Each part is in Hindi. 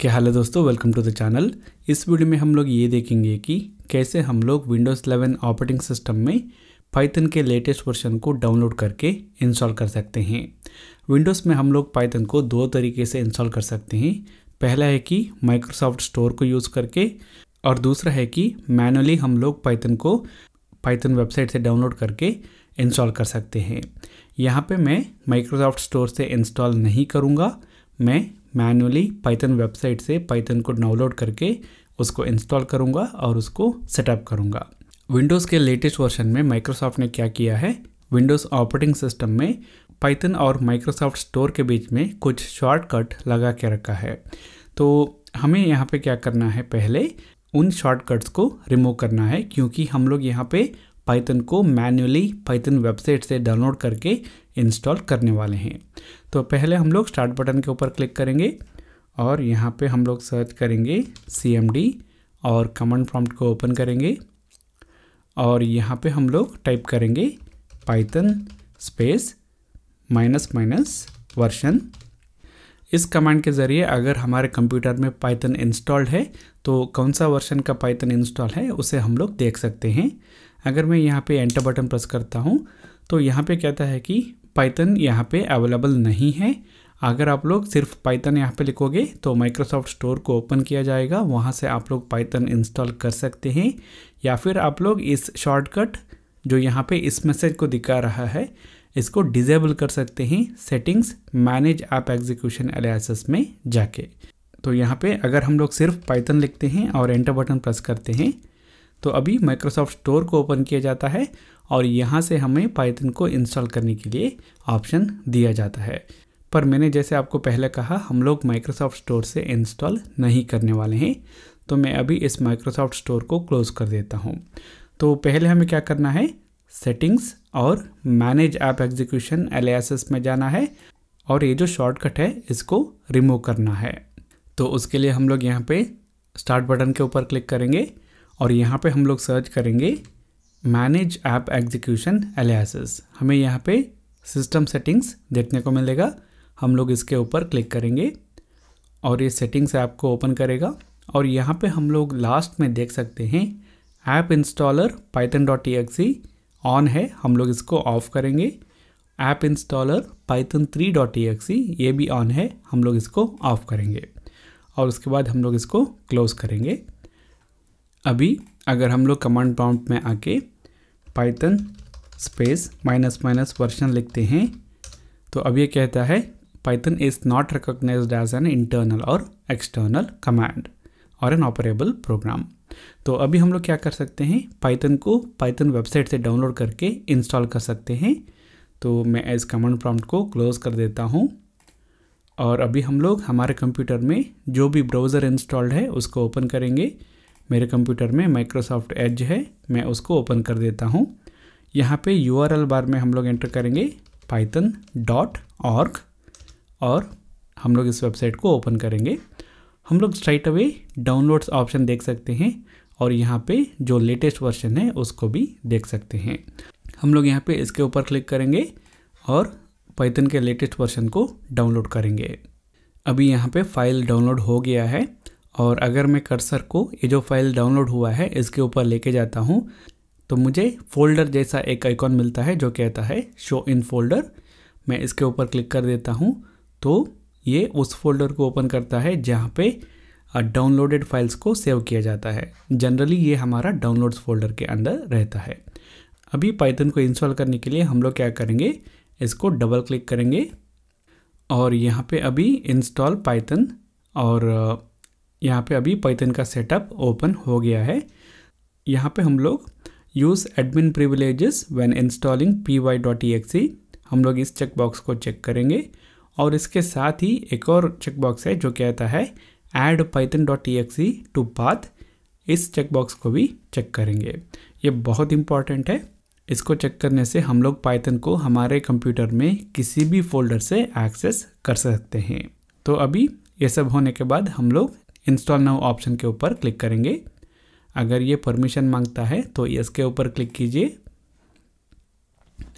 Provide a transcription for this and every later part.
क्या हाल है दोस्तों वेलकम टू द चैनल इस वीडियो में हम लोग ये देखेंगे कि कैसे हम लोग विंडोज़ 11 ऑपरेटिंग सिस्टम में पाइथन के लेटेस्ट वर्जन को डाउनलोड करके इंस्टॉल कर सकते हैं विंडोज़ में हम लोग पाइथन को दो तरीके से इंस्टॉल कर सकते हैं पहला है कि माइक्रोसॉफ्ट स्टोर को यूज़ करके और दूसरा है कि मैनुअली हम लोग पाइथन को पाइथन वेबसाइट से डाउनलोड करके इंस्टॉल कर सकते हैं यहाँ पर मैं माइक्रोसॉफ्ट स्टोर से इंस्टॉल नहीं करूँगा मैं मैनुअली पाइथन वेबसाइट से पाइथन को डाउनलोड करके उसको इंस्टॉल करूँगा और उसको सेटअप करूँगा विंडोज़ के लेटेस्ट वर्जन में माइक्रोसॉफ्ट ने क्या किया है विंडोज़ ऑपरेटिंग सिस्टम में पाइथन और माइक्रोसॉफ्ट स्टोर के बीच में कुछ शॉर्टकट लगा के रखा है तो हमें यहाँ पे क्या करना है पहले उन शॉर्टकट्स को रिमूव करना है क्योंकि हम लोग यहाँ पे पाइथन को मैन्युअली पाइथन वेबसाइट से डाउनलोड करके इंस्टॉल करने वाले हैं तो पहले हम लोग स्टार्ट बटन के ऊपर क्लिक करेंगे और यहाँ पे हम लोग सर्च करेंगे सी और कमांड प्रॉम्प्ट को ओपन करेंगे और यहाँ पे हम लोग टाइप करेंगे Python space minus minus version इस कमांड के ज़रिए अगर हमारे कंप्यूटर में पाइथन इंस्टॉल्ड है तो कौन सा वर्शन का पाइथन इंस्टॉल है उसे हम लोग देख सकते हैं अगर मैं यहाँ पे एंटर बटन प्रेस करता हूँ तो यहाँ पे कहता है कि पाइथन यहाँ पे अवेलेबल नहीं है अगर आप लोग सिर्फ पाइथन यहाँ पे लिखोगे तो माइक्रोसॉफ्ट स्टोर को ओपन किया जाएगा वहाँ से आप लोग पाइथन इंस्टॉल कर सकते हैं या फिर आप लोग इस शॉर्टकट जो यहाँ पे इस मैसेज को दिखा रहा है इसको डिजेबल कर सकते हैं settings manage app execution aliases में जाके तो यहाँ पे अगर हम लोग सिर्फ पाइथन लिखते हैं और एंटर बटन प्रेस करते हैं तो अभी माइक्रोसॉफ्ट स्टोर को ओपन किया जाता है और यहाँ से हमें पाइथन को इंस्टॉल करने के लिए ऑप्शन दिया जाता है पर मैंने जैसे आपको पहले कहा हम लोग माइक्रोसॉफ्ट स्टोर से इंस्टॉल नहीं करने वाले हैं तो मैं अभी इस माइक्रोसॉफ्ट स्टोर को क्लोज़ कर देता हूँ तो पहले हमें क्या करना है सेटिंग्स और मैनेज ऐप एग्जीक्यूशन एल में जाना है और ये जो शॉर्टकट है इसको रिमूव करना है तो उसके लिए हम लोग यहाँ पे स्टार्ट बटन के ऊपर क्लिक करेंगे और यहाँ पे हम लोग सर्च करेंगे मैनेज ऐप एग्जीक्यूशन एलियासिस हमें यहाँ पे सिस्टम सेटिंग्स देखने को मिलेगा हम लोग इसके ऊपर क्लिक करेंगे और ये सेटिंग्स ऐप को ओपन करेगा और यहाँ पे हम लोग लास्ट में देख सकते हैं ऐप इंस्टॉलर पाइथन डॉट टी एक्सी ऑन है हम लोग इसको ऑफ करेंगे app installer Python three dot टी एक्सी ये भी ऑन है हम लोग इसको ऑफ करेंगे और उसके बाद हम लोग इसको क्लोज़ करेंगे अभी अगर हम लोग कमांड प्रॉम्प्ट में आके Python space minus minus version लिखते हैं तो अब ये कहता है Python is not recognize as an internal or external command or an operable program तो अभी हम लोग क्या कर सकते हैं पाइथन को पाइथन वेबसाइट से डाउनलोड करके इंस्टॉल कर सकते हैं तो मैं इस कमांड प्रॉम्प्ट को क्लोज़ कर देता हूँ और अभी हम लोग हमारे कंप्यूटर में जो भी ब्राउज़र इंस्टॉल्ड है उसको ओपन करेंगे मेरे कंप्यूटर में माइक्रोसॉफ्ट एज है मैं उसको ओपन कर देता हूँ यहाँ पे यू बार में हम लोग एंटर करेंगे पाइथन डॉट ऑर्ग और हम लोग इस वेबसाइट को ओपन करेंगे हम लोग स्ट्राइट अवे डाउनलोड्स ऑप्शन देख सकते हैं और यहाँ पे जो लेटेस्ट वर्जन है उसको भी देख सकते हैं हम लोग यहाँ पे इसके ऊपर क्लिक करेंगे और पाइथन के लेटेस्ट वर्जन को डाउनलोड करेंगे अभी यहाँ पे फाइल डाउनलोड हो गया है और अगर मैं कर्सर को ये जो फाइल डाउनलोड हुआ है इसके ऊपर लेके जाता हूँ तो मुझे फोल्डर जैसा एक आइकॉन मिलता है जो कहता है शो इन फोल्डर मैं इसके ऊपर क्लिक कर देता हूँ तो ये उस फोल्डर को ओपन करता है जहाँ पे डाउनलोडेड फाइल्स को सेव किया जाता है जनरली ये हमारा डाउनलोड्स फोल्डर के अंदर रहता है अभी पाइथन को इंस्टॉल करने के लिए हम लोग क्या करेंगे इसको डबल क्लिक करेंगे और यहाँ पे अभी इंस्टॉल पाइथन और यहाँ पे अभी पाइथन का सेटअप ओपन हो गया है यहाँ पे हम लोग use admin privileges when installing P Y dot E X E हम लोग इस चेकबॉक्स को चेक करेंगे और इसके साथ ही एक और चेकबॉक्स है जो कहता है add Python dot E X E to path इस चेकबॉक्स को भी चेक करेंगे ये बहुत इंपॉर्टेंट है इसको चेक करने से हम लोग पाइथन को हमारे कंप्यूटर में किसी भी फोल्डर से एक्सेस कर सकते हैं तो अभी ये सब होने के बाद हम लोग इंस्टॉल नाउ ऑप्शन के ऊपर क्लिक करेंगे अगर ये परमिशन मांगता है तो यस के ऊपर क्लिक कीजिए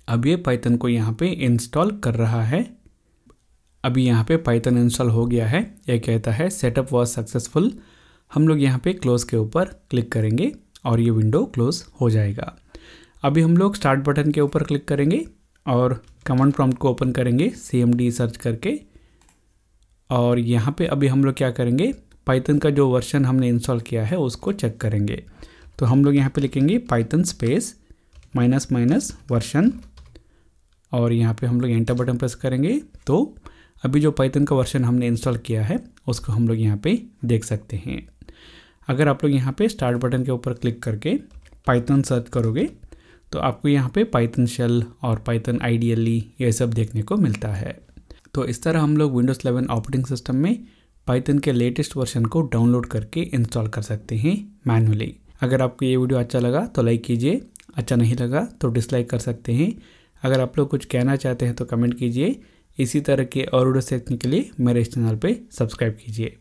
अब ये पाइथन को यहाँ पे इंस्टॉल कर रहा है अभी यहाँ पे पाइथन इंस्टॉल हो गया है यह कहता है सेटअप वॉज सक्सेसफुल हम लोग यहाँ पे क्लोज़ के ऊपर क्लिक करेंगे और ये विंडो क्लोज़ हो जाएगा अभी हम लोग स्टार्ट बटन के ऊपर क्लिक करेंगे और कमांड प्रॉम्प्ट को ओपन करेंगे सी सर्च करके और यहाँ पे अभी हम लोग क्या करेंगे पाइथन का जो वर्शन हमने इंस्टॉल किया है उसको चेक करेंगे तो हम लोग यहाँ पे लिखेंगे Python space minus minus version और यहाँ पे हम लोग एंटर बटन प्रेस करेंगे तो अभी जो पाइथन का वर्शन हमने इंस्टॉल किया है उसको हम लोग यहाँ पे देख सकते हैं अगर आप लोग यहाँ पे स्टार्ट बटन के ऊपर क्लिक करके पाइथन सर्च करोगे तो आपको यहाँ पे पाइथन शेल और पाइथन आईडीएलई ये सब देखने को मिलता है तो इस तरह हम लोग विंडोज़ 11 ऑपरेटिंग सिस्टम में पाइथन के लेटेस्ट वर्जन को डाउनलोड करके इंस्टॉल कर सकते हैं मैनुअली अगर आपको ये वीडियो अच्छा लगा तो लाइक कीजिए अच्छा नहीं लगा तो डिसलाइक कर सकते हैं अगर आप लोग कुछ कहना चाहते हैं तो कमेंट कीजिए इसी तरह के और वीडियो देखने के लिए मेरे इस चैनल पर सब्सक्राइब कीजिए